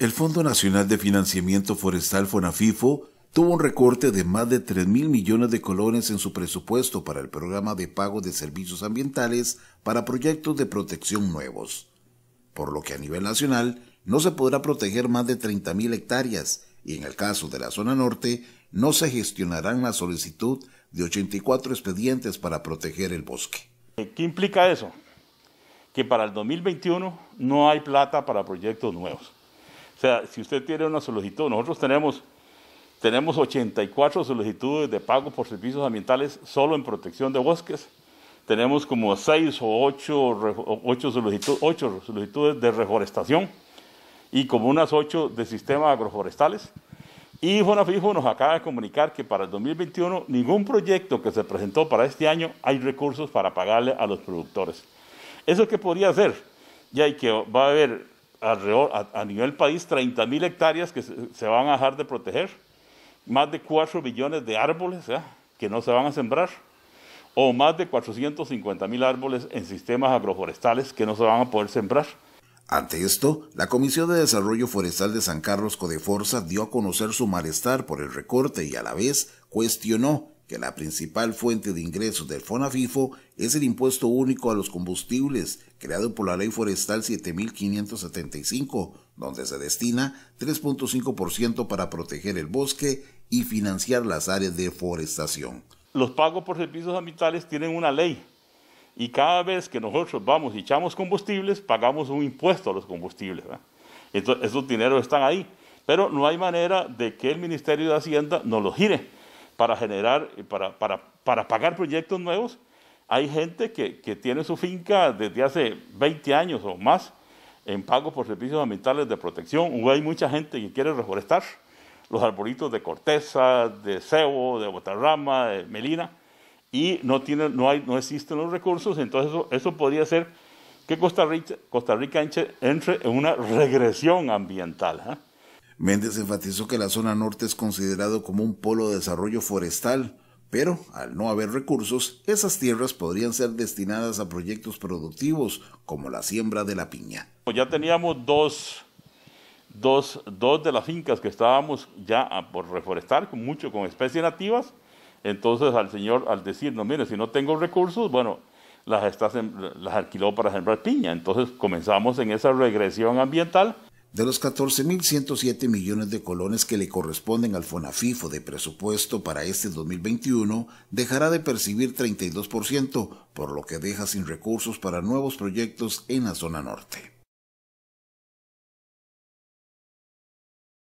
El Fondo Nacional de Financiamiento Forestal FONAFIFO tuvo un recorte de más de 3 mil millones de colones en su presupuesto para el programa de pago de servicios ambientales para proyectos de protección nuevos, por lo que a nivel nacional no se podrá proteger más de 30 mil hectáreas y en el caso de la zona norte no se gestionarán la solicitud de 84 expedientes para proteger el bosque. ¿Qué implica eso? Que para el 2021 no hay plata para proyectos nuevos sea, si usted tiene una solicitud, nosotros tenemos, tenemos 84 solicitudes de pago por servicios ambientales solo en protección de bosques. Tenemos como 6 o 8, ocho solicitudes de reforestación y como unas 8 de sistemas agroforestales. Y Fonafijo nos acaba de comunicar que para el 2021 ningún proyecto que se presentó para este año hay recursos para pagarle a los productores. ¿Eso qué podría hacer? Ya hay que va a haber a, nivel país, 30 mil hectáreas que se, van a dejar de proteger, más de 4 billones de árboles que no se van a sembrar, o más de 450 mil árboles en sistemas agroforestales que no se van a poder sembrar. Ante esto, la Comisión de Desarrollo Forestal de San Carlos Codeforza dio a conocer su malestar por el recorte y a la vez cuestionó que la principal fuente de ingresos del FONAFIFO es el impuesto único a los combustibles, creado por la Ley Forestal 7575, donde se destina 3.5% para proteger el bosque y financiar las áreas de forestación. Los pagos por servicios ambientales tienen una ley y cada vez que nosotros vamos y echamos combustibles, pagamos un impuesto a los combustibles. Entonces, esos dineros están ahí, pero no hay manera de que el Ministerio de Hacienda nos los gire para generar, para, para, para pagar proyectos nuevos. Hay gente que, que, tiene su finca desde hace 20 años o más en pago por servicios ambientales de protección, o hay mucha gente que quiere reforestar los arbolitos de corteza, de cebo, de botarrama, de melina, y no, tiene, no, hay, no existen los recursos, entonces eso, eso podría ser que Costa Rica, Costa Rica entre en una regresión ambiental. ¿eh? Méndez enfatizó que la zona norte es considerado como un polo de desarrollo forestal, pero al no haber recursos, esas tierras podrían ser destinadas a proyectos productivos como la siembra de la piña. Pues ya teníamos dos, dos, dos de las fincas que estábamos ya por reforestar, mucho con especies nativas. Entonces al señor, al decirnos, mire, si no tengo recursos, bueno, las, las alquiló para sembrar piña. Entonces comenzamos en esa regresión ambiental de los 14.107 millones de colones que le corresponden al FONAFIFO de presupuesto para este 2021, dejará de percibir 32%, por lo que deja sin recursos para nuevos proyectos en la zona norte.